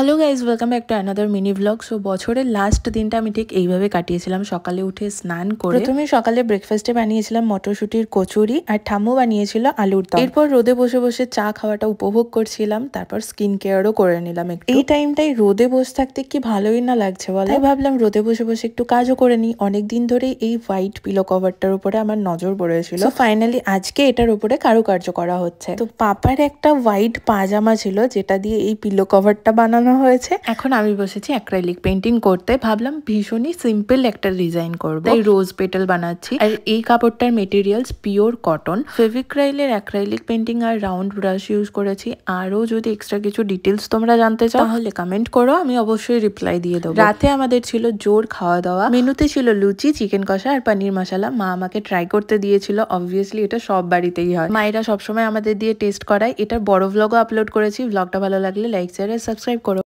hello guys welcome back to another mini vlog so বছরের last দিনটা আমি ঠিক এইভাবে কাটিয়েছিলাম সকালে উঠে স্নান করে প্রথমে সকালে ব্রেকফাস্টে বানিয়েছিলাম মটরশুটির কচুরি আর ঠাম্মু বানিয়েছিল আলুর দম এরপর রোদে বসে বসে চা খাওয়াটা উপভোগ করছিলাম তারপর স্কিন কেয়ারও করে নিলাম একটু এই টাইমটাই রোদে বসে থাকতে কি ভালোই না লাগছে বলে ভাবলাম রোদে বসে বসে একটু কাজও করে নিই অনেক দিন ধরেই এই হোয়াইট পিলো কভারটার উপরে আমার নজর পড়েছিল ফাইনালি আজকে এটার উপরে কারুকার্য করা হচ্ছে তো পাপার একটা হোয়াইট পাজামা ছিল যেটা দিয়ে এই পিলো কভারটা বানানো বানানো হয়েছে এখন আমি বসেছি অ্যাক্রাইলিক পেন্টিং করতে ভাবলাম ভীষণই সিম্পল একটা ডিজাইন করব তাই রোজ পেটাল বানাচ্ছি আর এই কাপড়টার মেটেরিয়ালস পিওর কটন ফেভিক্রাইলের অ্যাক্রাইলিক পেন্টিং আর রাউন্ড ব্রাশ ইউজ করেছি আরও যদি এক্সট্রা কিছু ডিটেলস তোমরা জানতে চাও তাহলে কমেন্ট করো আমি অবশ্যই রিপ্লাই দিয়ে দেবো রাতে আমাদের ছিল জোর খাওয়া দাওয়া মেনুতে ছিল লুচি চিকেন কষা আর পানির মশলা মা আমাকে ট্রাই করতে দিয়েছিল অবভিয়াসলি এটা সব বাড়িতেই হয় মায়েরা সবসময় আমাদের দিয়ে টেস্ট করায় এটার বড় ভ্লগও আপলোড করেছি ভ্লগটা ভালো লাগলে লাইক শেয়ার আর সাবস্ক্রাইব করো